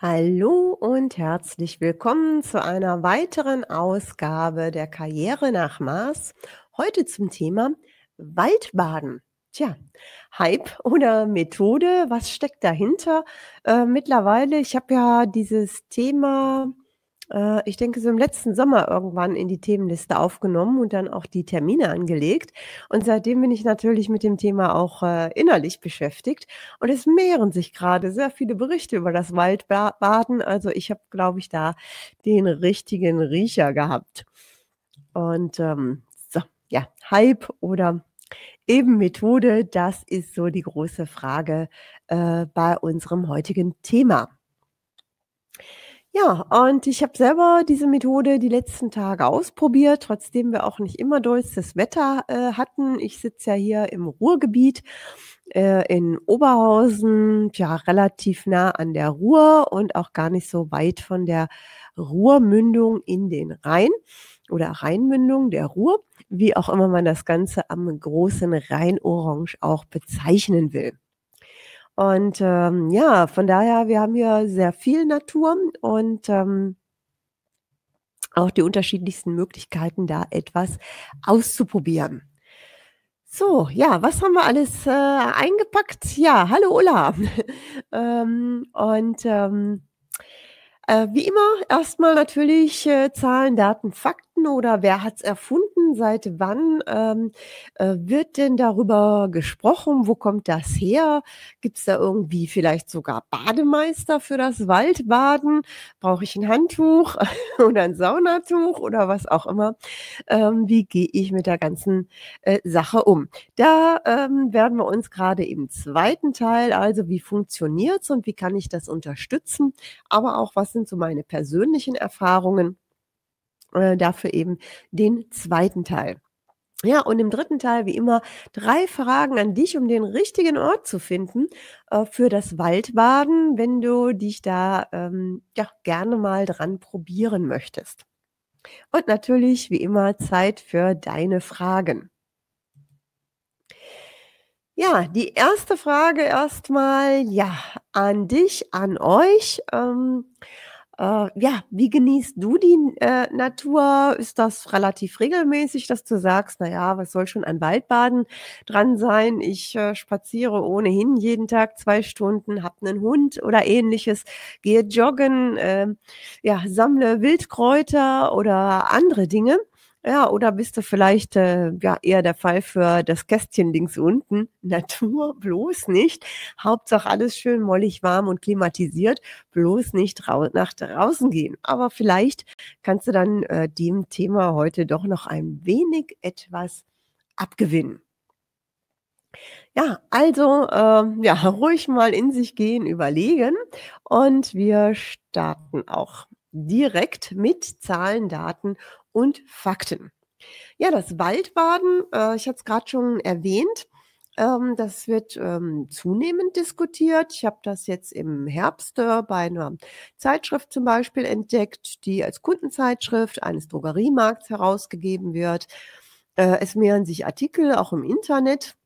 Hallo und herzlich willkommen zu einer weiteren Ausgabe der Karriere nach Mars. Heute zum Thema Waldbaden. Tja, Hype oder Methode, was steckt dahinter? Äh, mittlerweile, ich habe ja dieses Thema äh, ich denke, so im letzten Sommer irgendwann in die Themenliste aufgenommen und dann auch die Termine angelegt. Und seitdem bin ich natürlich mit dem Thema auch äh, innerlich beschäftigt. Und es mehren sich gerade sehr viele Berichte über das Waldbaden. Also ich habe, glaube ich, da den richtigen Riecher gehabt. Und ähm, so, ja, Hype oder eben Methode, das ist so die große Frage äh, bei unserem heutigen Thema. Ja, und ich habe selber diese Methode die letzten Tage ausprobiert, trotzdem wir auch nicht immer deutsches Wetter äh, hatten. Ich sitze ja hier im Ruhrgebiet äh, in Oberhausen, ja, relativ nah an der Ruhr und auch gar nicht so weit von der Ruhrmündung in den Rhein oder Rheinmündung der Ruhr, wie auch immer man das Ganze am großen Rheinorange auch bezeichnen will. Und ähm, ja, von daher, wir haben hier sehr viel Natur und ähm, auch die unterschiedlichsten Möglichkeiten, da etwas auszuprobieren. So, ja, was haben wir alles äh, eingepackt? Ja, hallo Ola. ähm, und ähm, äh, wie immer, erstmal natürlich äh, Zahlen, Daten, Fakten erfunden oder wer hat es erfunden? Seit wann ähm, äh, wird denn darüber gesprochen? Wo kommt das her? Gibt es da irgendwie vielleicht sogar Bademeister für das Waldbaden? Brauche ich ein Handtuch oder ein Saunatuch oder was auch immer? Ähm, wie gehe ich mit der ganzen äh, Sache um? Da ähm, werden wir uns gerade im zweiten Teil, also wie funktioniert es und wie kann ich das unterstützen, aber auch was sind so meine persönlichen Erfahrungen. Äh, dafür eben den zweiten Teil. Ja, und im dritten Teil, wie immer, drei Fragen an dich, um den richtigen Ort zu finden äh, für das Waldbaden, wenn du dich da ähm, ja, gerne mal dran probieren möchtest. Und natürlich, wie immer, Zeit für deine Fragen. Ja, die erste Frage erstmal, ja, an dich, an euch. Ähm, äh, ja, wie genießt du die äh, Natur? Ist das relativ regelmäßig, dass du sagst, na ja, was soll schon an Waldbaden dran sein? Ich äh, spaziere ohnehin jeden Tag zwei Stunden, hab einen Hund oder ähnliches, gehe joggen, ähm, ja, sammle Wildkräuter oder andere Dinge. Ja, oder bist du vielleicht äh, ja, eher der Fall für das Kästchen links unten? Natur bloß nicht. Hauptsache alles schön mollig, warm und klimatisiert. Bloß nicht nach draußen gehen. Aber vielleicht kannst du dann äh, dem Thema heute doch noch ein wenig etwas abgewinnen. Ja, also äh, ja, ruhig mal in sich gehen, überlegen und wir starten auch direkt mit Zahlen, Daten und Fakten. Ja, das Waldbaden, äh, ich hatte es gerade schon erwähnt, ähm, das wird ähm, zunehmend diskutiert. Ich habe das jetzt im Herbst äh, bei einer Zeitschrift zum Beispiel entdeckt, die als Kundenzeitschrift eines Drogeriemarkts herausgegeben wird. Äh, es mehren sich Artikel auch im Internet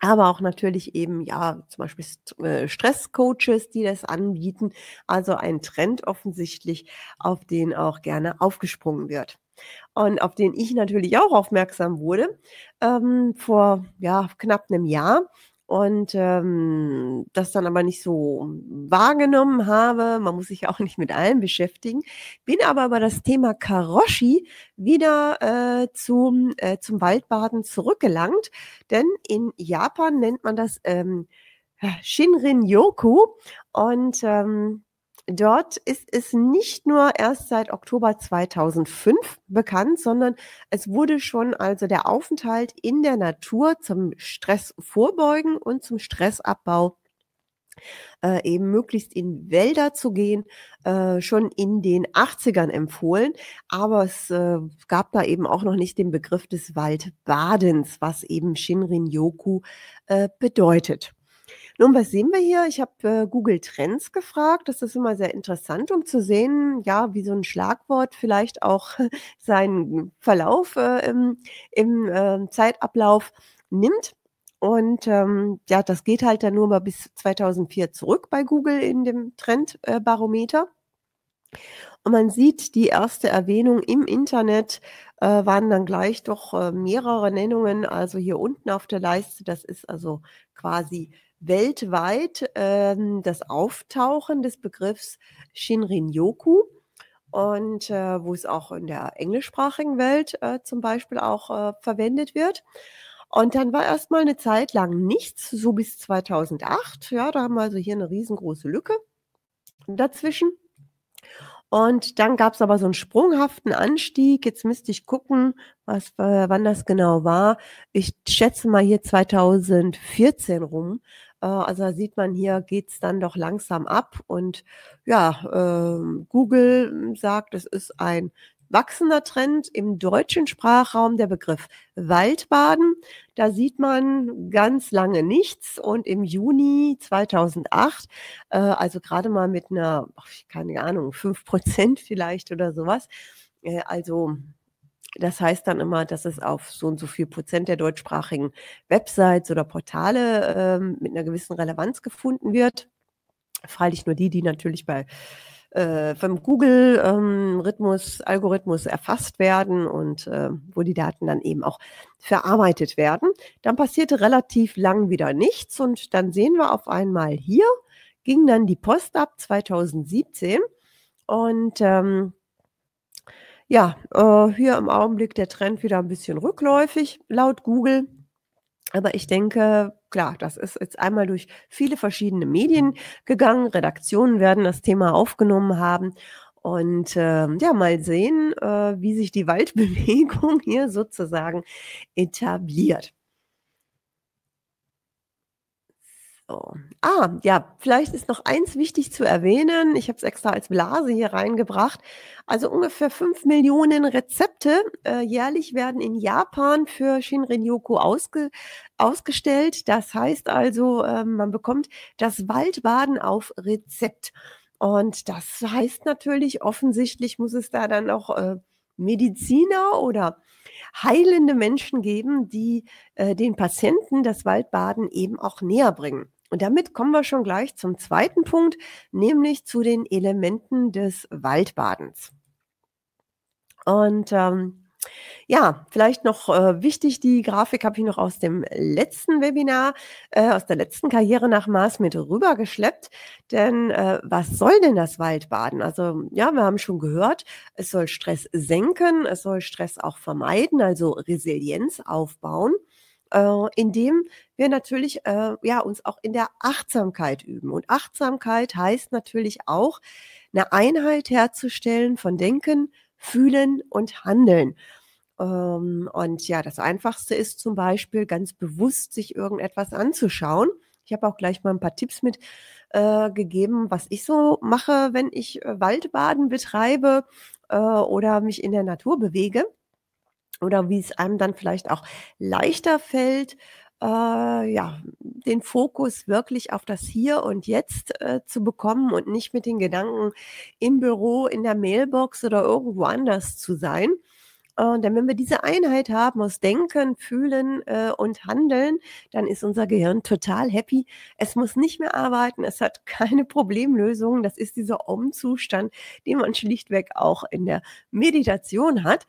aber auch natürlich eben, ja, zum Beispiel äh, Stresscoaches, die das anbieten. Also ein Trend offensichtlich, auf den auch gerne aufgesprungen wird. Und auf den ich natürlich auch aufmerksam wurde ähm, vor ja, knapp einem Jahr und ähm, das dann aber nicht so wahrgenommen habe. Man muss sich auch nicht mit allem beschäftigen. Bin aber über das Thema Karoshi wieder äh, zum, äh, zum Waldbaden zurückgelangt, denn in Japan nennt man das ähm, Shinrin-Yoku und ähm, Dort ist es nicht nur erst seit Oktober 2005 bekannt, sondern es wurde schon also der Aufenthalt in der Natur zum Stress vorbeugen und zum Stressabbau äh, eben möglichst in Wälder zu gehen, äh, schon in den 80ern empfohlen. Aber es äh, gab da eben auch noch nicht den Begriff des Waldbadens, was eben Shinrin-Yoku äh, bedeutet. Nun, was sehen wir hier? Ich habe äh, Google Trends gefragt. Das ist immer sehr interessant, um zu sehen, ja, wie so ein Schlagwort vielleicht auch seinen Verlauf äh, im, im äh, Zeitablauf nimmt. Und ähm, ja, das geht halt dann nur mal bis 2004 zurück bei Google in dem Trendbarometer. Und man sieht, die erste Erwähnung im Internet äh, waren dann gleich doch äh, mehrere Nennungen. Also hier unten auf der Leiste, das ist also quasi weltweit ähm, das Auftauchen des Begriffs Shinrin-Yoku und äh, wo es auch in der englischsprachigen Welt äh, zum Beispiel auch äh, verwendet wird. Und dann war erstmal eine Zeit lang nichts, so bis 2008. Ja, da haben wir also hier eine riesengroße Lücke dazwischen. Und dann gab es aber so einen sprunghaften Anstieg. Jetzt müsste ich gucken, was, äh, wann das genau war. Ich schätze mal hier 2014 rum äh, also da sieht man hier, geht es dann doch langsam ab. Und ja, ähm, Google hm, sagt, es ist ein wachsender Trend im deutschen Sprachraum der Begriff Waldbaden. Da sieht man ganz lange nichts und im Juni 2008, äh, also gerade mal mit einer, keine Ahnung, 5 Prozent vielleicht oder sowas, äh, also das heißt dann immer, dass es auf so und so viel Prozent der deutschsprachigen Websites oder Portale ähm, mit einer gewissen Relevanz gefunden wird. Freilich nur die, die natürlich bei äh, beim Google-Rhythmus, ähm, Algorithmus erfasst werden und äh, wo die Daten dann eben auch verarbeitet werden. Dann passierte relativ lang wieder nichts und dann sehen wir auf einmal hier ging dann die Post ab 2017 und ähm, ja, äh, hier im Augenblick der Trend wieder ein bisschen rückläufig, laut Google. Aber ich denke, klar, das ist jetzt einmal durch viele verschiedene Medien gegangen. Redaktionen werden das Thema aufgenommen haben. Und äh, ja, mal sehen, äh, wie sich die Waldbewegung hier sozusagen etabliert. Ah, ja, vielleicht ist noch eins wichtig zu erwähnen. Ich habe es extra als Blase hier reingebracht. Also ungefähr fünf Millionen Rezepte äh, jährlich werden in Japan für Shinrin-Yoku ausge ausgestellt. Das heißt also, äh, man bekommt das Waldbaden auf Rezept. Und das heißt natürlich, offensichtlich muss es da dann auch äh, Mediziner oder heilende Menschen geben, die äh, den Patienten das Waldbaden eben auch näher bringen. Und damit kommen wir schon gleich zum zweiten Punkt, nämlich zu den Elementen des Waldbadens. Und ähm, ja, vielleicht noch äh, wichtig, die Grafik habe ich noch aus dem letzten Webinar, äh, aus der letzten Karriere nach Mars mit rübergeschleppt. Denn äh, was soll denn das Waldbaden? Also ja, wir haben schon gehört, es soll Stress senken, es soll Stress auch vermeiden, also Resilienz aufbauen äh, indem wir natürlich äh, ja uns auch in der Achtsamkeit üben. Und Achtsamkeit heißt natürlich auch, eine Einheit herzustellen von Denken, Fühlen und Handeln. Ähm, und ja, das Einfachste ist zum Beispiel ganz bewusst, sich irgendetwas anzuschauen. Ich habe auch gleich mal ein paar Tipps mit äh, gegeben, was ich so mache, wenn ich äh, Waldbaden betreibe äh, oder mich in der Natur bewege oder wie es einem dann vielleicht auch leichter fällt, äh, ja, den Fokus wirklich auf das Hier und Jetzt äh, zu bekommen und nicht mit den Gedanken im Büro, in der Mailbox oder irgendwo anders zu sein. Und äh, denn wenn wir diese Einheit haben aus Denken, Fühlen äh, und Handeln, dann ist unser Gehirn total happy. Es muss nicht mehr arbeiten, es hat keine Problemlösungen. Das ist dieser Om-Zustand, den man schlichtweg auch in der Meditation hat.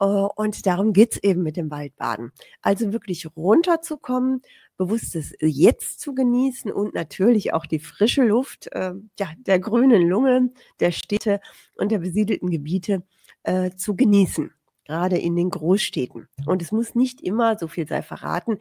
Äh, und darum geht's eben mit dem Waldbaden. Also wirklich runterzukommen, bewusstes Jetzt zu genießen und natürlich auch die frische Luft äh, ja, der grünen Lunge, der Städte und der besiedelten Gebiete äh, zu genießen, gerade in den Großstädten. Und es muss nicht immer, so viel sei verraten,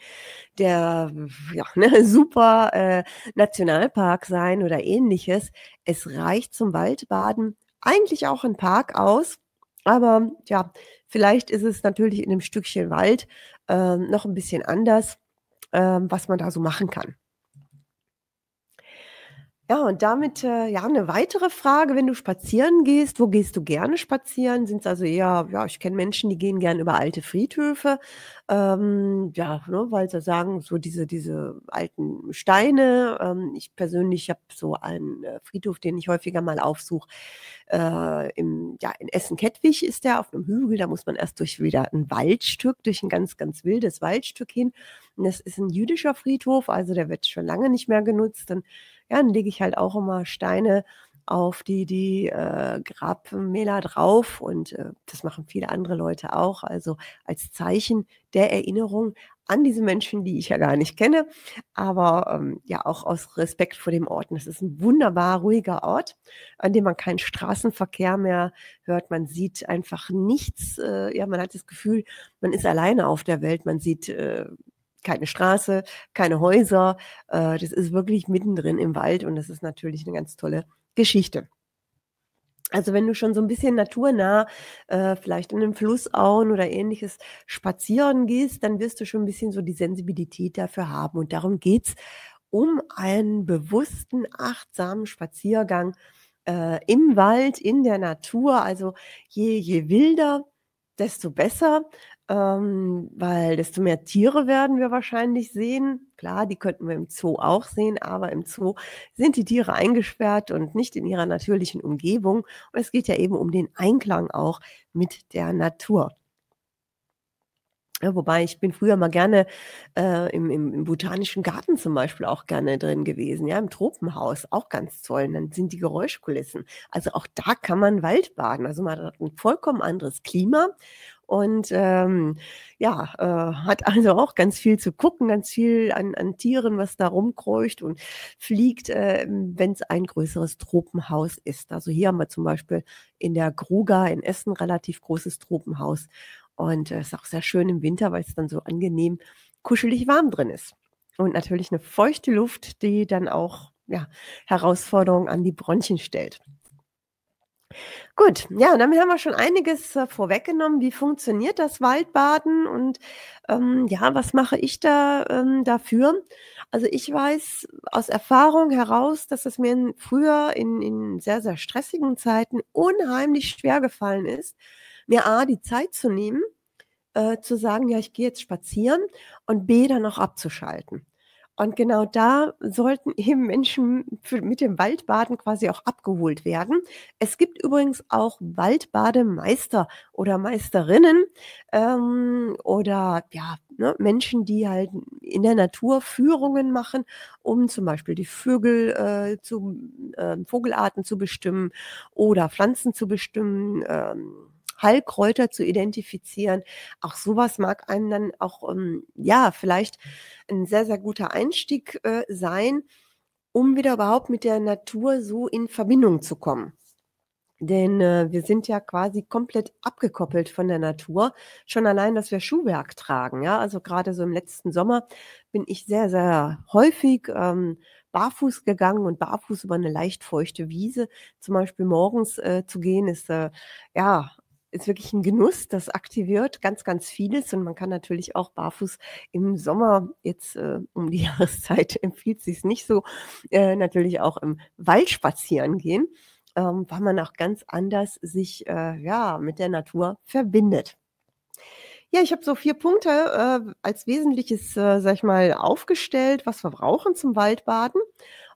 der ja, ne, super äh, Nationalpark sein oder ähnliches. Es reicht zum Waldbaden eigentlich auch ein Park aus, aber ja, vielleicht ist es natürlich in einem Stückchen Wald äh, noch ein bisschen anders, äh, was man da so machen kann. Ja, und damit äh, ja eine weitere Frage, wenn du spazieren gehst, wo gehst du gerne spazieren? Sind es also eher, ja, ich kenne Menschen, die gehen gerne über alte Friedhöfe, ähm, ja, ne, weil sie sagen, so diese, diese alten Steine. Ähm, ich persönlich habe so einen äh, Friedhof, den ich häufiger mal aufsuche. Äh, im, ja, in Essen-Kettwig ist der auf einem Hügel, da muss man erst durch wieder ein Waldstück, durch ein ganz, ganz wildes Waldstück hin. Und das ist ein jüdischer Friedhof, also der wird schon lange nicht mehr genutzt. Dann ja, dann lege ich halt auch immer Steine auf die, die äh, Grabmäler drauf und äh, das machen viele andere Leute auch, also als Zeichen der Erinnerung an diese Menschen, die ich ja gar nicht kenne, aber ähm, ja auch aus Respekt vor dem Ort. Und das ist ein wunderbar ruhiger Ort, an dem man keinen Straßenverkehr mehr hört. Man sieht einfach nichts. Äh, ja, man hat das Gefühl, man ist alleine auf der Welt. Man sieht äh, keine Straße, keine Häuser. Äh, das ist wirklich mittendrin im Wald und das ist natürlich eine ganz tolle Geschichte. Also wenn du schon so ein bisschen naturnah, äh, vielleicht in den Flussauen oder ähnliches spazieren gehst, dann wirst du schon ein bisschen so die Sensibilität dafür haben. Und darum geht es um einen bewussten, achtsamen Spaziergang äh, im Wald, in der Natur. Also je, je wilder, desto besser ähm, weil desto mehr Tiere werden wir wahrscheinlich sehen. Klar, die könnten wir im Zoo auch sehen, aber im Zoo sind die Tiere eingesperrt und nicht in ihrer natürlichen Umgebung. Und es geht ja eben um den Einklang auch mit der Natur. Ja, wobei ich bin früher mal gerne äh, im, im, im, botanischen Garten zum Beispiel auch gerne drin gewesen, ja, im Tropenhaus, auch ganz toll. Und dann sind die Geräuschkulissen. Also auch da kann man Wald baden. Also man hat ein vollkommen anderes Klima und ähm, ja, äh, hat also auch ganz viel zu gucken, ganz viel an, an Tieren, was da rumkreucht und fliegt, äh, wenn es ein größeres Tropenhaus ist. Also hier haben wir zum Beispiel in der Gruga in Essen relativ großes Tropenhaus. Und es äh, ist auch sehr schön im Winter, weil es dann so angenehm kuschelig warm drin ist. Und natürlich eine feuchte Luft, die dann auch ja, Herausforderungen an die Bronchien stellt. Gut, ja, damit haben wir schon einiges äh, vorweggenommen. Wie funktioniert das Waldbaden und ähm, ja, was mache ich da ähm, dafür? Also ich weiß aus Erfahrung heraus, dass es mir früher in, in sehr, sehr stressigen Zeiten unheimlich schwer gefallen ist, mir A, die Zeit zu nehmen, äh, zu sagen, ja, ich gehe jetzt spazieren und B, dann auch abzuschalten. Und genau da sollten eben Menschen für, mit dem Waldbaden quasi auch abgeholt werden. Es gibt übrigens auch Waldbademeister oder Meisterinnen ähm, oder ja, ne, Menschen, die halt in der Natur Führungen machen, um zum Beispiel die Vögel äh, zu äh, Vogelarten zu bestimmen oder Pflanzen zu bestimmen. Ähm, Heilkräuter zu identifizieren. Auch sowas mag einem dann auch, ähm, ja, vielleicht ein sehr, sehr guter Einstieg äh, sein, um wieder überhaupt mit der Natur so in Verbindung zu kommen. Denn äh, wir sind ja quasi komplett abgekoppelt von der Natur. Schon allein, dass wir Schuhwerk tragen. Ja, also gerade so im letzten Sommer bin ich sehr, sehr häufig ähm, barfuß gegangen und barfuß über eine leicht feuchte Wiese zum Beispiel morgens äh, zu gehen, ist äh, ja ist wirklich ein Genuss, das aktiviert ganz, ganz vieles und man kann natürlich auch barfuß im Sommer, jetzt äh, um die Jahreszeit empfiehlt sich nicht so, äh, natürlich auch im Wald spazieren gehen, ähm, weil man auch ganz anders sich äh, ja, mit der Natur verbindet. Ja, ich habe so vier Punkte äh, als Wesentliches, äh, sag ich mal, aufgestellt, was wir brauchen zum Waldbaden.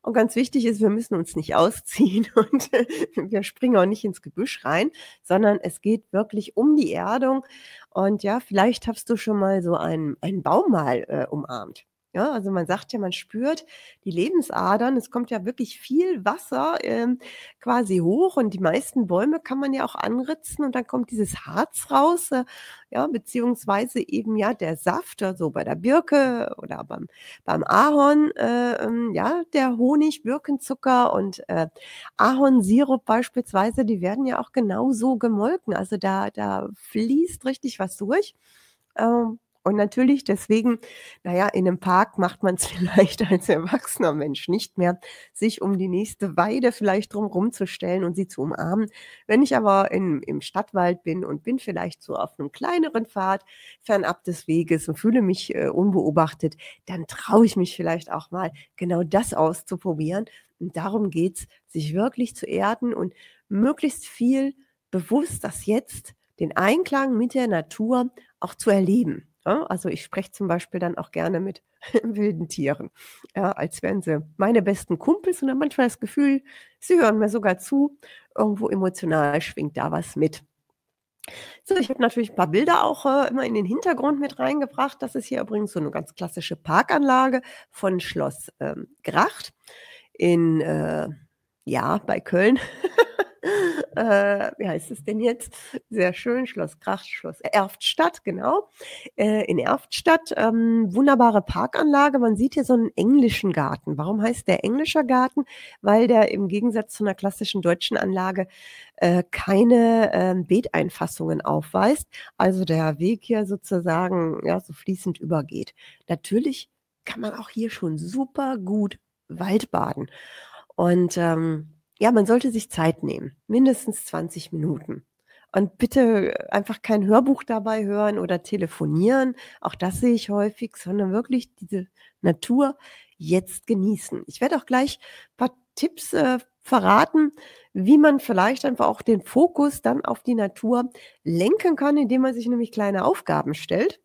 Und ganz wichtig ist, wir müssen uns nicht ausziehen und wir springen auch nicht ins Gebüsch rein, sondern es geht wirklich um die Erdung. Und ja, vielleicht hast du schon mal so einen, einen Baum mal äh, umarmt. Ja, also man sagt ja, man spürt die Lebensadern. Es kommt ja wirklich viel Wasser ähm, quasi hoch und die meisten Bäume kann man ja auch anritzen und dann kommt dieses Harz raus, äh, ja, beziehungsweise eben ja der Saft, also bei der Birke oder beim, beim Ahorn, äh, ähm, ja, der Honig, Birkenzucker und äh, Ahornsirup beispielsweise, die werden ja auch genauso gemolken. Also da, da fließt richtig was durch. Ähm, und natürlich deswegen, naja, in einem Park macht man es vielleicht als erwachsener Mensch nicht mehr, sich um die nächste Weide vielleicht drumherum zu stellen und sie zu umarmen. Wenn ich aber in, im Stadtwald bin und bin vielleicht so auf einem kleineren Pfad, fernab des Weges und fühle mich äh, unbeobachtet, dann traue ich mich vielleicht auch mal, genau das auszuprobieren. Und darum geht es, sich wirklich zu erden und möglichst viel bewusst das Jetzt, den Einklang mit der Natur auch zu erleben. Ja, ne? also ich spreche zum Beispiel dann auch gerne mit wilden Tieren, ja, als wären sie meine besten Kumpels und dann manchmal das Gefühl, sie hören mir sogar zu, irgendwo emotional schwingt da was mit. So, ich habe natürlich ein paar Bilder auch äh, immer in den Hintergrund mit reingebracht. Das ist hier übrigens so eine ganz klassische Parkanlage von Schloss ähm, Gracht in, äh, ja, bei Köln. äh, wie heißt es denn jetzt? Sehr schön, Schloss Kracht, Schloss Erftstadt, genau. Äh, in Erftstadt, ähm, wunderbare Parkanlage. Man sieht hier so einen englischen Garten. Warum heißt der englischer Garten? Weil der im Gegensatz zu einer klassischen deutschen Anlage äh, keine ähm, Beeteinfassungen aufweist. Also der Weg hier sozusagen ja, so fließend übergeht. Natürlich kann man auch hier schon super gut Waldbaden. Und ähm, ja, man sollte sich Zeit nehmen, mindestens 20 Minuten. Und bitte einfach kein Hörbuch dabei hören oder telefonieren. Auch das sehe ich häufig, sondern wirklich diese Natur jetzt genießen. Ich werde auch gleich ein paar Tipps äh, verraten, wie man vielleicht einfach auch den Fokus dann auf die Natur lenken kann, indem man sich nämlich kleine Aufgaben stellt.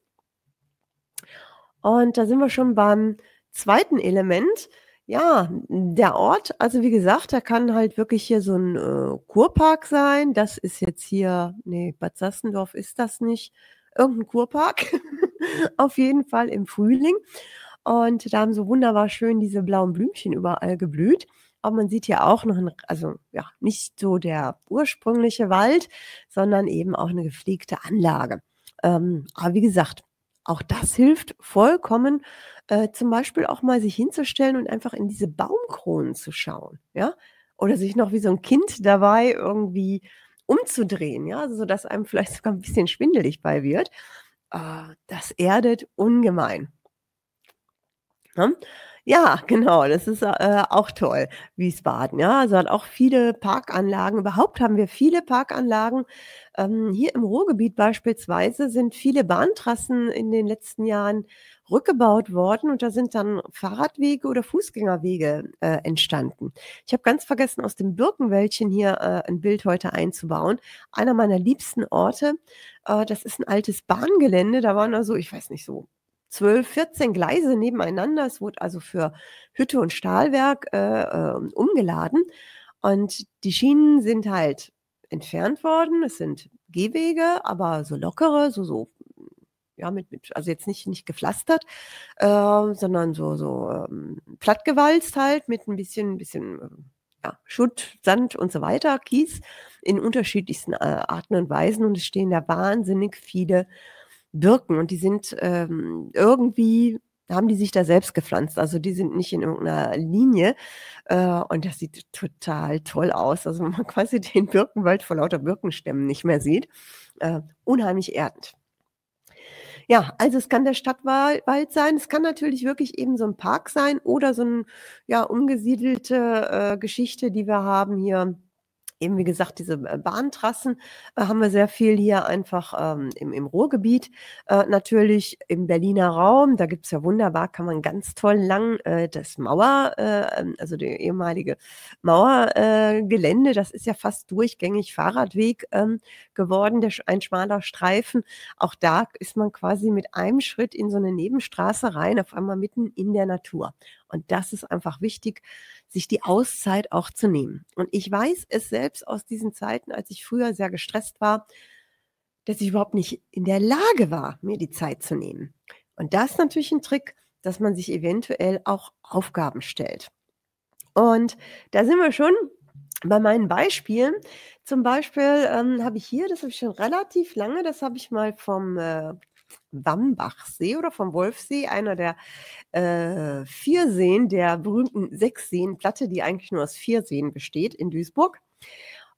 Und da sind wir schon beim zweiten Element, ja, der Ort, also wie gesagt, da kann halt wirklich hier so ein äh, Kurpark sein. Das ist jetzt hier, nee, Bad Sassendorf ist das nicht. Irgendein Kurpark, auf jeden Fall im Frühling. Und da haben so wunderbar schön diese blauen Blümchen überall geblüht. Aber man sieht hier auch noch, einen, also ja, nicht so der ursprüngliche Wald, sondern eben auch eine gepflegte Anlage. Ähm, aber wie gesagt, auch das hilft vollkommen, äh, zum Beispiel auch mal sich hinzustellen und einfach in diese Baumkronen zu schauen, ja, oder sich noch wie so ein Kind dabei irgendwie umzudrehen, ja, also, sodass einem vielleicht sogar ein bisschen schwindelig bei wird. Äh, das erdet ungemein. Ja? Ne? Ja, genau, das ist äh, auch toll, Wiesbaden. Ja, also hat auch viele Parkanlagen. Überhaupt haben wir viele Parkanlagen. Ähm, hier im Ruhrgebiet beispielsweise sind viele Bahntrassen in den letzten Jahren rückgebaut worden und da sind dann Fahrradwege oder Fußgängerwege äh, entstanden. Ich habe ganz vergessen, aus dem Birkenwäldchen hier äh, ein Bild heute einzubauen. Einer meiner liebsten Orte. Äh, das ist ein altes Bahngelände. Da waren also, ich weiß nicht so, 12, 14 Gleise nebeneinander. Es wurde also für Hütte und Stahlwerk äh, ähm, umgeladen. Und die Schienen sind halt entfernt worden. Es sind Gehwege, aber so lockere, so, so ja, mit, mit, also jetzt nicht, nicht gepflastert, äh, sondern so, so ähm, plattgewalzt halt mit ein bisschen, bisschen äh, ja, Schutt, Sand und so weiter, Kies in unterschiedlichsten äh, Arten und Weisen. Und es stehen da wahnsinnig viele birken und die sind ähm, irgendwie haben die sich da selbst gepflanzt. Also die sind nicht in irgendeiner Linie. Äh, und das sieht total toll aus. Also man quasi den Birkenwald vor lauter Birkenstämmen nicht mehr sieht. Äh, unheimlich erdend. Ja, also es kann der Stadtwald sein, es kann natürlich wirklich eben so ein Park sein oder so eine ja, umgesiedelte äh, Geschichte, die wir haben hier eben wie gesagt, diese äh, Bahntrassen äh, haben wir sehr viel hier einfach ähm, im, im, Ruhrgebiet. Äh, natürlich im Berliner Raum, da gibt es ja wunderbar, kann man ganz toll lang äh, das Mauer, äh, ähm, also die ehemalige Mauergelände, äh, das ist ja fast durchgängig Fahrradweg ähm, geworden, der, ein schmaler Streifen. Auch da ist man quasi mit einem Schritt in so eine Nebenstraße rein, auf einmal mitten in der Natur. Und das ist einfach wichtig, sich die Auszeit auch zu nehmen. Und ich weiß es selbst aus diesen Zeiten, als ich früher sehr gestresst war, dass ich überhaupt nicht in der Lage war, mir die Zeit zu nehmen. Und das ist natürlich ein Trick, dass man sich eventuell auch Aufgaben stellt. Und da sind wir schon bei meinen Beispielen. Zum Beispiel ähm, habe ich hier, das habe ich schon relativ lange, das habe ich mal vom äh, Wambachsee oder vom Wolfsee, einer der äh, vier Seen der berühmten Sechsseenplatte, die eigentlich nur aus vier Seen besteht in Duisburg.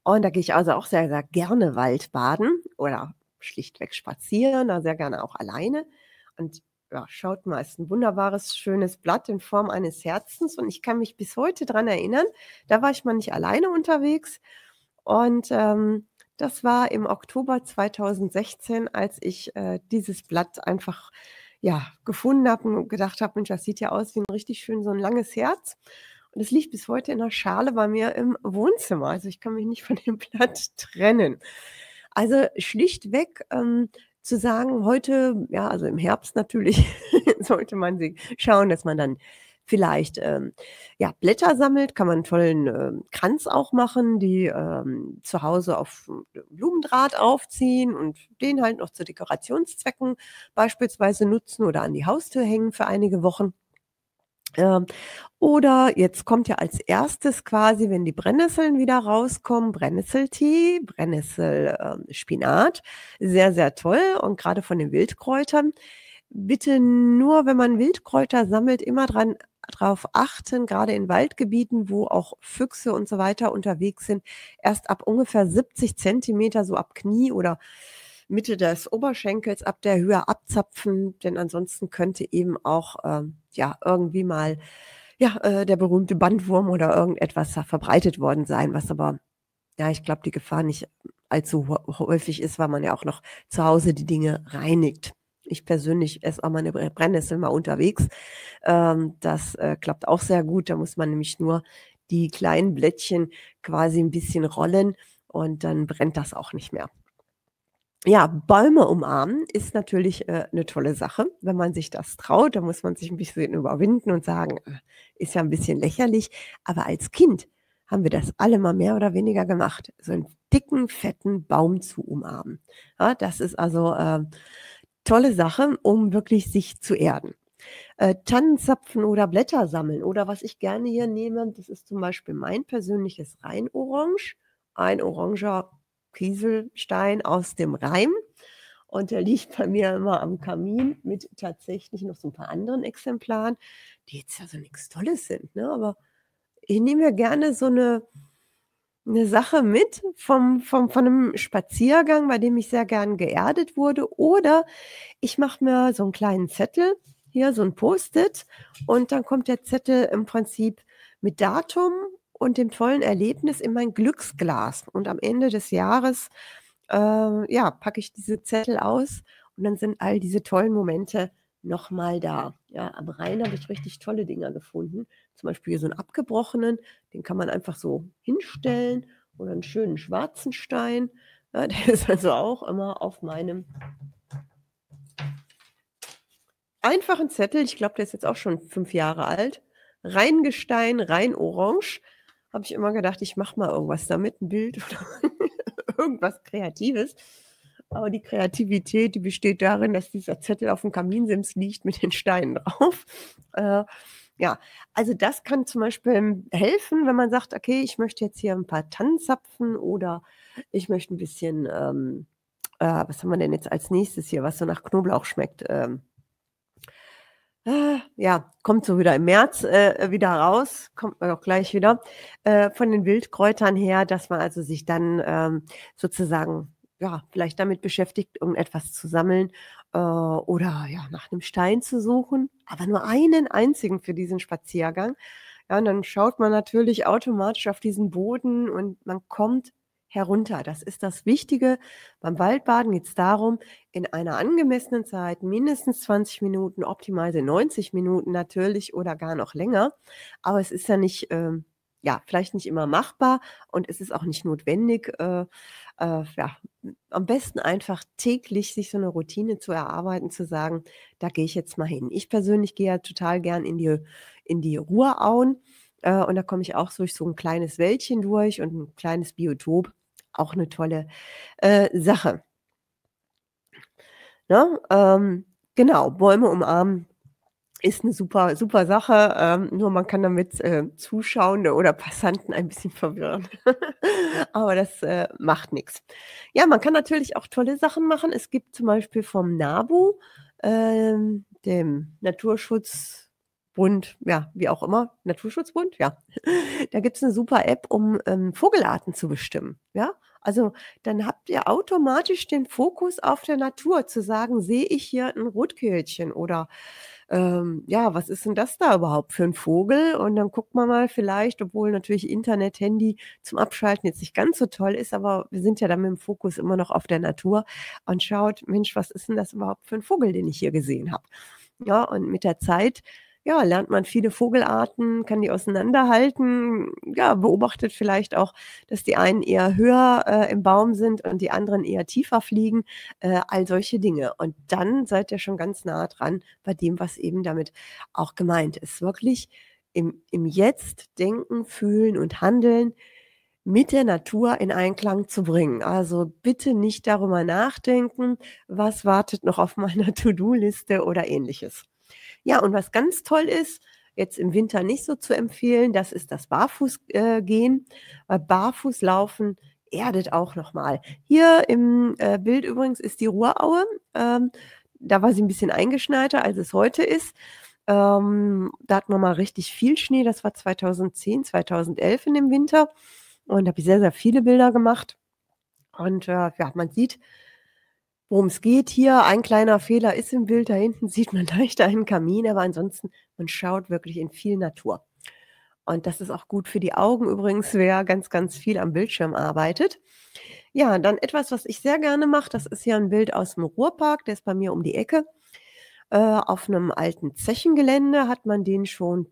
Und da gehe ich also auch sehr, sehr gerne Waldbaden oder schlichtweg spazieren, da sehr gerne auch alleine. Und ja, schaut mal, ist ein wunderbares, schönes Blatt in Form eines Herzens. Und ich kann mich bis heute daran erinnern, da war ich mal nicht alleine unterwegs. Und ähm, das war im Oktober 2016, als ich äh, dieses Blatt einfach ja, gefunden habe und gedacht habe, Mensch, das sieht ja aus wie ein richtig schön so ein langes Herz. Und es liegt bis heute in der Schale bei mir im Wohnzimmer. Also ich kann mich nicht von dem Blatt trennen. Also schlichtweg ähm, zu sagen, heute, ja, also im Herbst natürlich, sollte man schauen, dass man dann vielleicht ähm, ja, Blätter sammelt, kann man einen tollen ähm, Kranz auch machen, die ähm, zu Hause auf äh, Blumendraht aufziehen und den halt noch zu Dekorationszwecken beispielsweise nutzen oder an die Haustür hängen für einige Wochen. Ähm, oder jetzt kommt ja als erstes quasi, wenn die Brennnesseln wieder rauskommen, Brennnesseltee, Brennnesselspinat, ähm, äh, sehr, sehr toll und gerade von den Wildkräutern. Bitte nur, wenn man Wildkräuter sammelt, immer dran darauf achten, gerade in Waldgebieten, wo auch Füchse und so weiter unterwegs sind, erst ab ungefähr 70 Zentimeter, so ab Knie oder Mitte des Oberschenkels ab der Höhe abzapfen, denn ansonsten könnte eben auch äh, ja irgendwie mal ja äh, der berühmte Bandwurm oder irgendetwas verbreitet worden sein, was aber ja ich glaube die Gefahr nicht allzu häufig ist, weil man ja auch noch zu Hause die Dinge reinigt ich persönlich esse auch meine Brennnessel mal unterwegs. Ähm, das äh, klappt auch sehr gut. Da muss man nämlich nur die kleinen Blättchen quasi ein bisschen rollen und dann brennt das auch nicht mehr. Ja, Bäume umarmen ist natürlich äh, eine tolle Sache, wenn man sich das traut. dann muss man sich ein bisschen überwinden und sagen, äh, ist ja ein bisschen lächerlich. Aber als Kind haben wir das alle mal mehr oder weniger gemacht, so einen dicken, fetten Baum zu umarmen. Ja, das ist also äh, tolle Sache, um wirklich sich zu erden. Äh, Tannenzapfen oder Blätter sammeln oder was ich gerne hier nehme, das ist zum Beispiel mein persönliches Rheinorange, ein oranger Kieselstein aus dem Rhein. Und der liegt bei mir immer am Kamin mit tatsächlich noch so ein paar anderen Exemplaren, die jetzt ja so nichts Tolles sind. Ne? Aber ich nehme ja gerne so eine, eine Sache mit vom, vom, von einem Spaziergang, bei dem ich sehr gern geerdet wurde. Oder ich mache mir so einen kleinen Zettel, hier so ein Post-it. Und dann kommt der Zettel im Prinzip mit Datum und dem tollen Erlebnis in mein Glücksglas. Und am Ende des Jahres, äh, ja, packe ich diese Zettel aus und dann sind all diese tollen Momente nochmal da. Ja, am Rhein habe ich richtig tolle Dinger gefunden zum Beispiel so einen abgebrochenen, den kann man einfach so hinstellen mhm. oder einen schönen schwarzen Stein. Ja, ne, der ist also auch immer auf meinem einfachen Zettel. Ich glaube, der ist jetzt auch schon fünf Jahre alt. Reingestein, rein orange. Habe ich immer gedacht, ich mache mal irgendwas damit, ein Bild oder irgendwas Kreatives. Aber die Kreativität, die besteht darin, dass dieser Zettel auf dem Kaminsims liegt mit den Steinen drauf. Äh, ja, also das kann zum Beispiel helfen, wenn man sagt, okay, ich möchte jetzt hier ein paar Tannenzapfen oder ich möchte ein bisschen, ähm, äh, was haben wir denn jetzt als nächstes hier, was so nach Knoblauch schmeckt? Ähm, äh, ja, kommt so wieder im März äh, wieder raus, kommt man auch gleich wieder, äh, von den Wildkräutern her, dass man also sich dann ähm, sozusagen ja, vielleicht damit beschäftigt, irgendetwas zu sammeln äh, oder ja, nach einem Stein zu suchen, aber nur einen einzigen für diesen Spaziergang. Ja, und dann schaut man natürlich automatisch auf diesen Boden und man kommt herunter. Das ist das Wichtige. Beim Waldbaden geht es darum, in einer angemessenen Zeit, mindestens 20 Minuten, optimal sind 90 Minuten natürlich oder gar noch länger. Aber es ist ja nicht ähm, ja, vielleicht nicht immer machbar und es ist auch nicht notwendig. Äh, äh, ja, am besten einfach täglich sich so eine Routine zu erarbeiten, zu sagen, da gehe ich jetzt mal hin. Ich persönlich gehe ja total gern in die, in die Ruhrauen äh, und da komme ich auch durch so ein kleines Wäldchen durch und ein kleines Biotop. Auch eine tolle äh, Sache. Ne? Ähm, genau, Bäume umarmen, ist eine super, super Sache. Ähm, nur man kann damit äh, Zuschauende oder Passanten ein bisschen verwirren. Aber das äh, macht nichts. Ja, man kann natürlich auch tolle Sachen machen. Es gibt zum Beispiel vom NABU, ähm, dem Naturschutzbund, ja, wie auch immer, Naturschutzbund, ja. da gibt es eine super App, um ähm, Vogelarten zu bestimmen. Ja, also dann habt ihr automatisch den Fokus auf der Natur, zu sagen, sehe ich hier ein Rotkehlchen oder ähm, ja, was ist denn das da überhaupt für ein Vogel? Und dann guckt man mal vielleicht, obwohl natürlich Internet, Handy zum Abschalten jetzt nicht ganz so toll ist, aber wir sind ja dann mit dem Fokus immer noch auf der Natur und schaut, Mensch, was ist denn das überhaupt für ein Vogel, den ich hier gesehen habe? Ja, und mit der Zeit ja, lernt man viele Vogelarten, kann die auseinanderhalten, ja, beobachtet vielleicht auch, dass die einen eher höher äh, im Baum sind und die anderen eher tiefer fliegen, äh, all solche Dinge. Und dann seid ihr schon ganz nah dran bei dem, was eben damit auch gemeint ist. Wirklich im, im Jetzt denken, fühlen und handeln mit der Natur in Einklang zu bringen. Also bitte nicht darüber nachdenken, was wartet noch auf meiner To-Do-Liste oder ähnliches. Ja, und was ganz toll ist, jetzt im Winter nicht so zu empfehlen, das ist das Barfußgehen, äh, weil äh, Barfußlaufen erdet auch nochmal. Hier im äh, Bild übrigens ist die Ruhraue. Ähm, da war sie ein bisschen eingeschneiter, als es heute ist. Ähm, da hatten wir mal richtig viel Schnee. Das war 2010, 2011 in dem Winter. Und da habe ich sehr, sehr viele Bilder gemacht. Und äh, ja, man sieht, worum es geht hier. Ein kleiner Fehler ist im Bild. Da hinten sieht man leicht einen Kamin, aber ansonsten, man schaut wirklich in viel Natur. Und das ist auch gut für die Augen übrigens, wer ganz, ganz viel am Bildschirm arbeitet. Ja, dann etwas, was ich sehr gerne mache. Das ist hier ein Bild aus dem Ruhrpark. Der ist bei mir um die Ecke. Äh, auf einem alten Zechengelände hat man den schon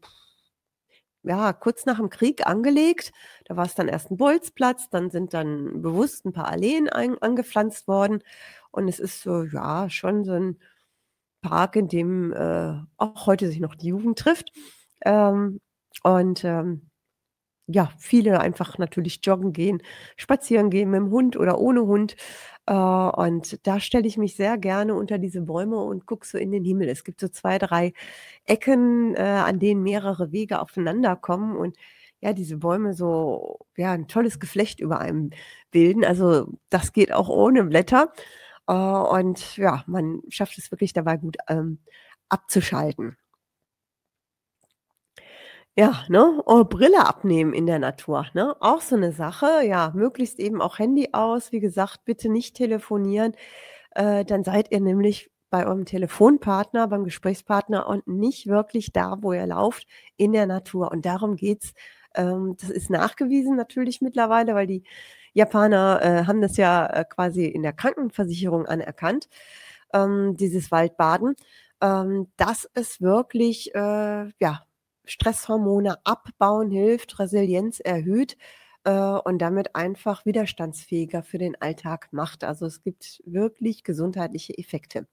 ja, kurz nach dem Krieg angelegt. Da war es dann erst ein Bolzplatz, dann sind dann bewusst ein paar Alleen ein, angepflanzt worden. Und es ist so, ja, schon so ein Park, in dem äh, auch heute sich noch die Jugend trifft. Ähm, und ähm, ja, viele einfach natürlich joggen gehen, spazieren gehen mit dem Hund oder ohne Hund. Äh, und da stelle ich mich sehr gerne unter diese Bäume und gucke so in den Himmel. Es gibt so zwei, drei Ecken, äh, an denen mehrere Wege aufeinander kommen und ja, diese Bäume so, ja, ein tolles Geflecht über einem bilden. Also das geht auch ohne Blätter. Äh, und ja, man schafft es wirklich dabei gut ähm, abzuschalten. Ja, ne? Oh, Brille abnehmen in der Natur, ne? Auch so eine Sache. Ja, möglichst eben auch Handy aus. Wie gesagt, bitte nicht telefonieren. Äh, dann seid ihr nämlich bei eurem Telefonpartner, beim Gesprächspartner und nicht wirklich da, wo ihr lauft, in der Natur. Und darum geht's ähm, das ist nachgewiesen natürlich mittlerweile, weil die Japaner äh, haben das ja äh, quasi in der Krankenversicherung anerkannt, ähm, dieses Waldbaden, ähm, dass es wirklich äh, ja, Stresshormone abbauen hilft, Resilienz erhöht äh, und damit einfach widerstandsfähiger für den Alltag macht. Also es gibt wirklich gesundheitliche Effekte.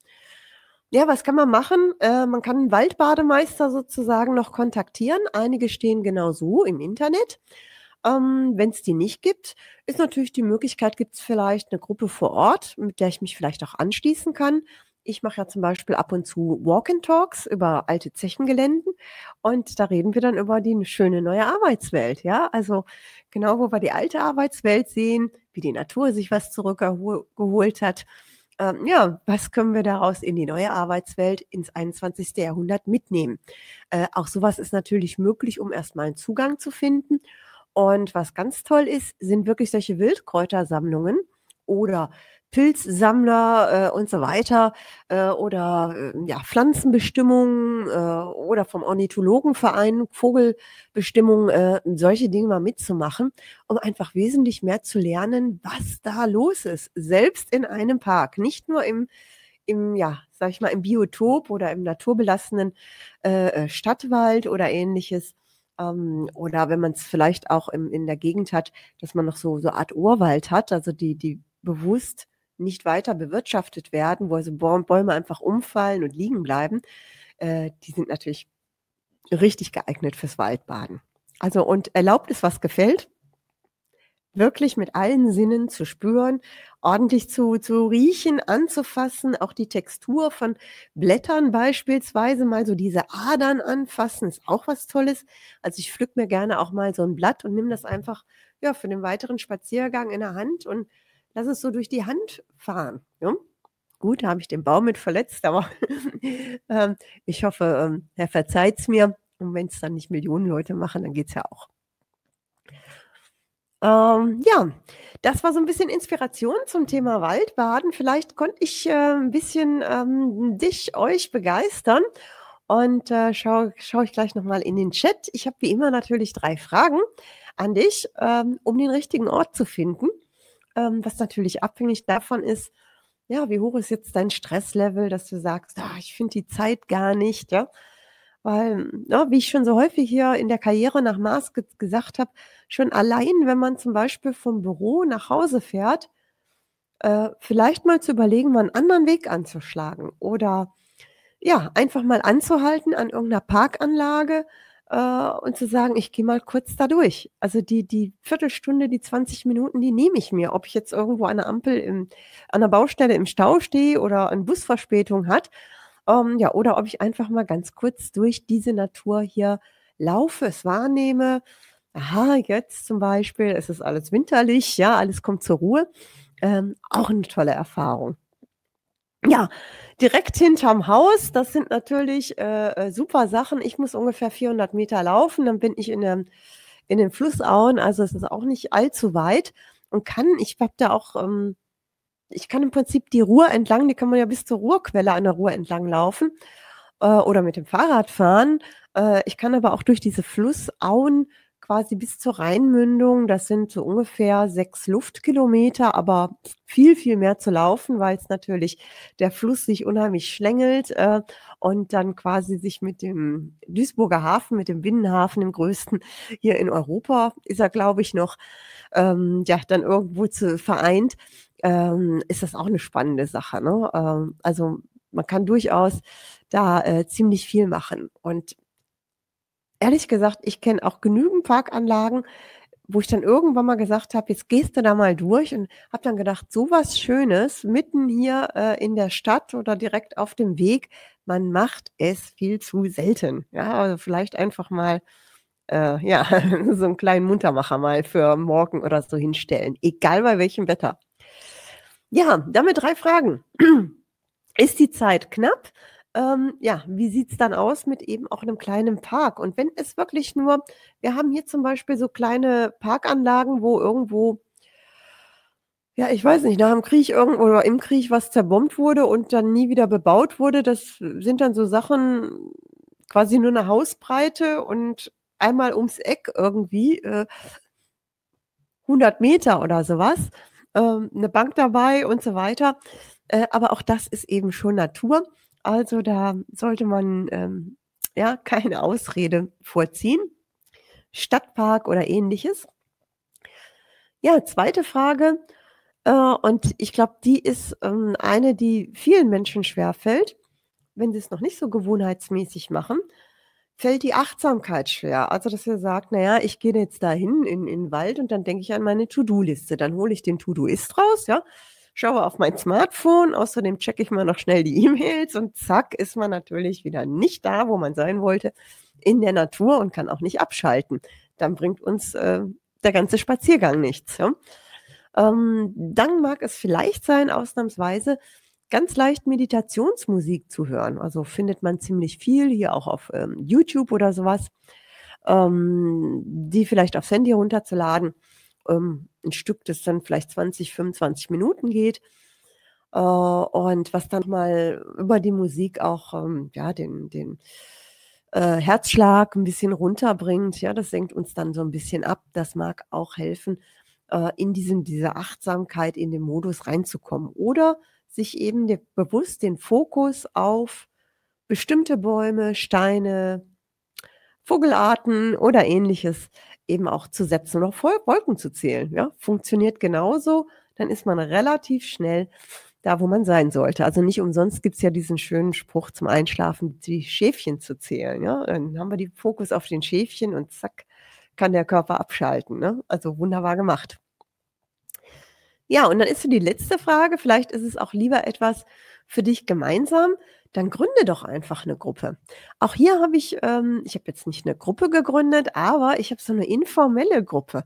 Ja, was kann man machen? Äh, man kann einen Waldbademeister sozusagen noch kontaktieren. Einige stehen genau so im Internet. Ähm, Wenn es die nicht gibt, ist natürlich die Möglichkeit, gibt es vielleicht eine Gruppe vor Ort, mit der ich mich vielleicht auch anschließen kann. Ich mache ja zum Beispiel ab und zu Walk-and-Talks über alte Zechengeländen und da reden wir dann über die schöne neue Arbeitswelt. Ja, also genau, wo wir die alte Arbeitswelt sehen, wie die Natur sich was zurückgeholt hat. Ähm, ja, was können wir daraus in die neue Arbeitswelt ins 21. Jahrhundert mitnehmen? Äh, auch sowas ist natürlich möglich, um erstmal einen Zugang zu finden und was ganz toll ist, sind wirklich solche Wildkräutersammlungen oder Pilzsammler äh, und so weiter äh, oder äh, ja, Pflanzenbestimmungen äh, oder vom Ornithologenverein Vogelbestimmungen, äh, solche Dinge mal mitzumachen, um einfach wesentlich mehr zu lernen, was da los ist, selbst in einem Park, nicht nur im im, ja, sag ich mal, im Biotop oder im naturbelassenen äh, äh Stadtwald oder ähnliches, ähm, oder wenn man es vielleicht auch im, in der Gegend hat, dass man noch so so Art Urwald hat, also die, die bewusst nicht weiter bewirtschaftet werden, wo also Bäume einfach umfallen und liegen bleiben, äh, die sind natürlich richtig geeignet fürs Waldbaden. Also und erlaubt ist, was gefällt wirklich mit allen Sinnen zu spüren, ordentlich zu, zu riechen, anzufassen, auch die Textur von Blättern beispielsweise, mal so diese Adern anfassen, ist auch was Tolles. Also ich pflück mir gerne auch mal so ein Blatt und nimm das einfach ja, für den weiteren Spaziergang in der Hand und lass es so durch die Hand fahren. Ja? Gut, da habe ich den Baum mit verletzt, aber ähm, ich hoffe, ähm, er verzeiht es mir. Und wenn es dann nicht Millionen Leute machen, dann geht es ja auch. Ähm, ja, das war so ein bisschen Inspiration zum Thema Waldbaden. Vielleicht konnte ich äh, ein bisschen ähm, dich, euch begeistern. Und äh, schaue schau ich gleich nochmal in den Chat. Ich habe wie immer natürlich drei Fragen an dich, ähm, um den richtigen Ort zu finden, ähm, was natürlich abhängig davon ist, ja, wie hoch ist jetzt dein Stresslevel, dass du sagst, ah, ich finde die Zeit gar nicht, ja. Weil, ja, ne, wie ich schon so häufig hier in der Karriere nach Mars ge gesagt habe, schon allein, wenn man zum Beispiel vom Büro nach Hause fährt, äh, vielleicht mal zu überlegen, mal einen anderen Weg anzuschlagen oder ja, einfach mal anzuhalten an irgendeiner Parkanlage äh, und zu sagen, ich gehe mal kurz da durch. Also die, die Viertelstunde, die 20 Minuten, die nehme ich mir. Ob ich jetzt irgendwo an der Ampel, im, an der Baustelle im Stau stehe oder eine Busverspätung hat, ähm, ja, oder ob ich einfach mal ganz kurz durch diese Natur hier laufe, es wahrnehme. Aha, jetzt zum Beispiel, es ist alles winterlich, ja, alles kommt zur Ruhe. Ähm, auch eine tolle Erfahrung. Ja, direkt hinterm Haus, das sind natürlich äh, äh super Sachen. Ich muss ungefähr 400 Meter laufen, dann bin ich in, der, in den Flussauen, also es ist auch nicht allzu weit und kann, ich habe da auch ähm, ich kann im Prinzip die Ruhr entlang, die kann man ja bis zur Ruhrquelle an der Ruhr entlang laufen äh, oder mit dem Fahrrad fahren. Äh, ich kann aber auch durch diese Flussauen quasi bis zur Rheinmündung. Das sind so ungefähr sechs Luftkilometer, aber viel, viel mehr zu laufen, weil es natürlich der Fluss sich unheimlich schlängelt äh, und dann quasi sich mit dem Duisburger Hafen, mit dem Binnenhafen, dem größten hier in Europa, ist er, glaube ich, noch, ähm, ja, dann irgendwo zu, vereint. Ähm, ist das auch eine spannende Sache. Ne? Ähm, also man kann durchaus da äh, ziemlich viel machen. Und ehrlich gesagt, ich kenne auch genügend Parkanlagen, wo ich dann irgendwann mal gesagt habe, jetzt gehst du da mal durch und habe dann gedacht, so was Schönes mitten hier äh, in der Stadt oder direkt auf dem Weg, man macht es viel zu selten. Ja, also vielleicht einfach mal äh, ja so einen kleinen Muntermacher mal für morgen oder so hinstellen, egal bei welchem Wetter. Ja, damit drei Fragen. Ist die Zeit knapp? ähm, ja, wie sieht es dann aus mit eben auch einem kleinen Park? Und wenn es wirklich nur, wir haben hier zum Beispiel so kleine Parkanlagen, wo irgendwo, ja, ich weiß nicht, nach dem Krieg irgendwo oder im Krieg was zerbombt wurde und dann nie wieder bebaut wurde. Das sind dann so Sachen quasi nur eine Hausbreite und einmal ums Eck irgendwie äh, 100 Meter oder sowas, äh, eine Bank dabei und so weiter. Äh, aber auch das ist eben schon Natur. Also da sollte man ähm, ja keine Ausrede vorziehen. Stadtpark oder ähnliches. Ja, zweite Frage. Äh, und ich glaube, die ist ähm, eine, die vielen Menschen schwerfällt, wenn sie es noch nicht so gewohnheitsmäßig machen fällt die Achtsamkeit schwer. Also, dass ihr sagt, naja, ich gehe jetzt dahin in, in den Wald und dann denke ich an meine To-Do-Liste. Dann hole ich den To-Do-Ist raus, ja schaue auf mein Smartphone, außerdem checke ich mal noch schnell die E-Mails und zack, ist man natürlich wieder nicht da, wo man sein wollte, in der Natur und kann auch nicht abschalten. Dann bringt uns äh, der ganze Spaziergang nichts. Ja? Ähm, dann mag es vielleicht sein, ausnahmsweise, ganz leicht Meditationsmusik zu hören. Also findet man ziemlich viel hier auch auf ähm, YouTube oder sowas, ähm, die vielleicht aufs Handy runterzuladen ähm, ein Stück, das dann vielleicht 20, 25 Minuten geht. Äh, und was dann mal über die Musik auch ähm, ja, den, den äh, Herzschlag ein bisschen runterbringt. Ja, das senkt uns dann so ein bisschen ab. Das mag auch helfen, äh, in diesen, diese Achtsamkeit, in den Modus reinzukommen. Oder sich eben der, bewusst den Fokus auf bestimmte Bäume, Steine, Vogelarten oder ähnliches eben auch zu setzen und auch Wolken zu zählen. Ja? Funktioniert genauso, dann ist man relativ schnell da, wo man sein sollte. Also nicht umsonst gibt es ja diesen schönen Spruch zum Einschlafen, die Schäfchen zu zählen. Ja? Dann haben wir den Fokus auf den Schäfchen und zack, kann der Körper abschalten. Ne? Also wunderbar gemacht. Ja, und dann ist so die letzte Frage, vielleicht ist es auch lieber etwas für dich gemeinsam dann gründe doch einfach eine Gruppe. Auch hier habe ich, ähm, ich habe jetzt nicht eine Gruppe gegründet, aber ich habe so eine informelle Gruppe.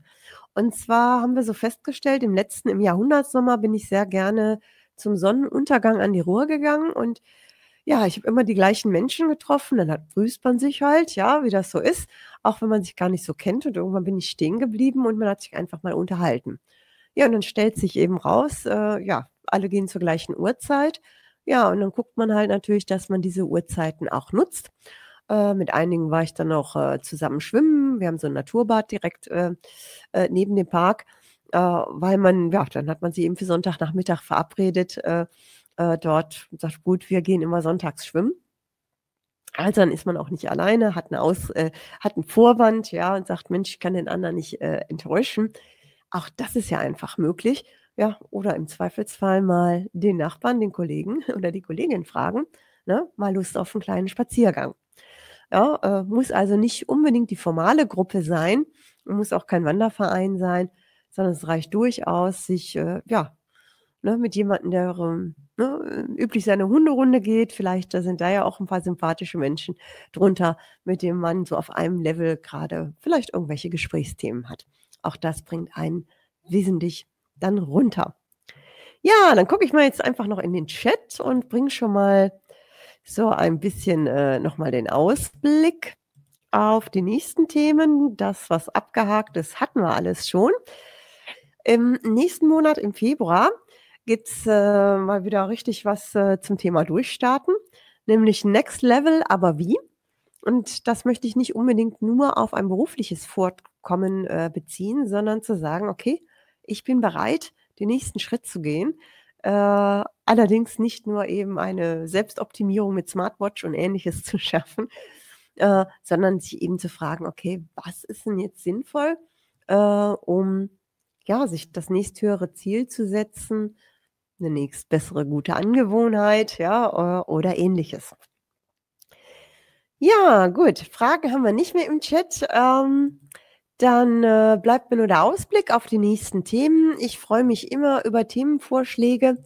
Und zwar haben wir so festgestellt, im letzten, im Jahrhundertsommer bin ich sehr gerne zum Sonnenuntergang an die Ruhr gegangen und ja, ich habe immer die gleichen Menschen getroffen, dann hat, grüßt man sich halt, ja, wie das so ist, auch wenn man sich gar nicht so kennt und irgendwann bin ich stehen geblieben und man hat sich einfach mal unterhalten. Ja, und dann stellt sich eben raus, äh, ja, alle gehen zur gleichen Uhrzeit ja, und dann guckt man halt natürlich, dass man diese Uhrzeiten auch nutzt. Äh, mit einigen war ich dann auch äh, zusammen schwimmen. Wir haben so ein Naturbad direkt äh, äh neben dem Park, äh, weil man, ja, dann hat man sie eben für Sonntagnachmittag verabredet äh, dort und sagt, gut, wir gehen immer sonntags schwimmen. Also dann ist man auch nicht alleine, hat, eine Aus, hat einen Vorwand, ja, und sagt, Mensch, ich kann den anderen nicht enttäuschen. Auch das ist ja einfach möglich. Ja, oder im Zweifelsfall mal den Nachbarn, den Kollegen oder die Kollegin fragen, ne, mal Lust auf einen kleinen Spaziergang. Ja, äh, muss also nicht unbedingt die formale Gruppe sein, muss auch kein Wanderverein sein, sondern es reicht durchaus, sich äh, ja, ne, mit jemandem, der ähm, ne, üblich seine Hunderunde geht, vielleicht da sind da ja auch ein paar sympathische Menschen drunter, mit dem man so auf einem Level gerade vielleicht irgendwelche Gesprächsthemen hat. Auch das bringt einen wesentlich dann runter. Ja, dann gucke ich mal jetzt einfach noch in den Chat und bringe schon mal so ein bisschen äh, nochmal den Ausblick auf die nächsten Themen. Das, was abgehakt ist, hatten wir alles schon. Im nächsten Monat, im Februar, gibt es äh, mal wieder richtig was äh, zum Thema Durchstarten, nämlich Next Level, aber wie? Und das möchte ich nicht unbedingt nur auf ein berufliches Fortkommen äh, beziehen, sondern zu sagen, okay, ich bin bereit, den nächsten Schritt zu gehen. Äh, allerdings nicht nur eben eine Selbstoptimierung mit Smartwatch und ähnliches zu schaffen, äh, sondern sich eben zu fragen, okay, was ist denn jetzt sinnvoll, äh, um ja, sich das nächsthöhere Ziel zu setzen, eine nächst bessere gute Angewohnheit, ja, äh, oder ähnliches. Ja, gut. Fragen haben wir nicht mehr im Chat. Ähm, dann äh, bleibt mir nur der Ausblick auf die nächsten Themen. Ich freue mich immer über Themenvorschläge,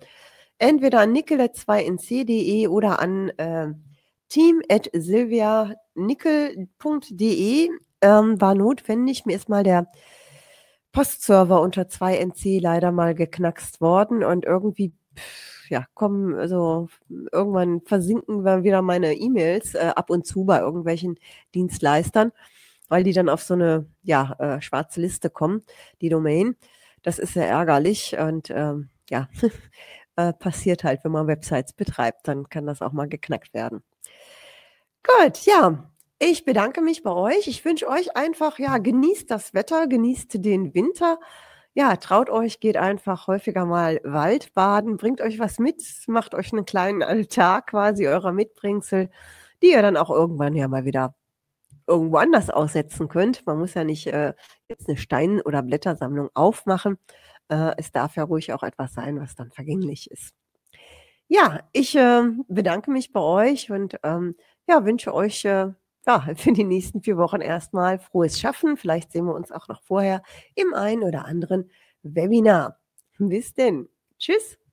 entweder an nickel2nc.de oder an äh, team.silvianickel.de. Ähm, war notwendig. Mir ist mal der Postserver unter 2NC leider mal geknackst worden und irgendwie, pff, ja, kommen, also irgendwann versinken wieder meine E-Mails äh, ab und zu bei irgendwelchen Dienstleistern weil die dann auf so eine ja, äh, schwarze Liste kommen, die Domain. Das ist sehr ärgerlich und ähm, ja, äh, passiert halt, wenn man Websites betreibt, dann kann das auch mal geknackt werden. Gut, ja, ich bedanke mich bei euch. Ich wünsche euch einfach, ja, genießt das Wetter, genießt den Winter. Ja, traut euch, geht einfach häufiger mal Waldbaden, bringt euch was mit, macht euch einen kleinen Altar quasi eurer Mitbringsel, die ihr dann auch irgendwann ja mal wieder irgendwo anders aussetzen könnt. Man muss ja nicht äh, jetzt eine Stein- oder Blättersammlung aufmachen. Äh, es darf ja ruhig auch etwas sein, was dann vergänglich ist. Ja, ich äh, bedanke mich bei euch und ähm, ja, wünsche euch äh, ja, für die nächsten vier Wochen erstmal frohes Schaffen. Vielleicht sehen wir uns auch noch vorher im einen oder anderen Webinar. Bis denn. Tschüss.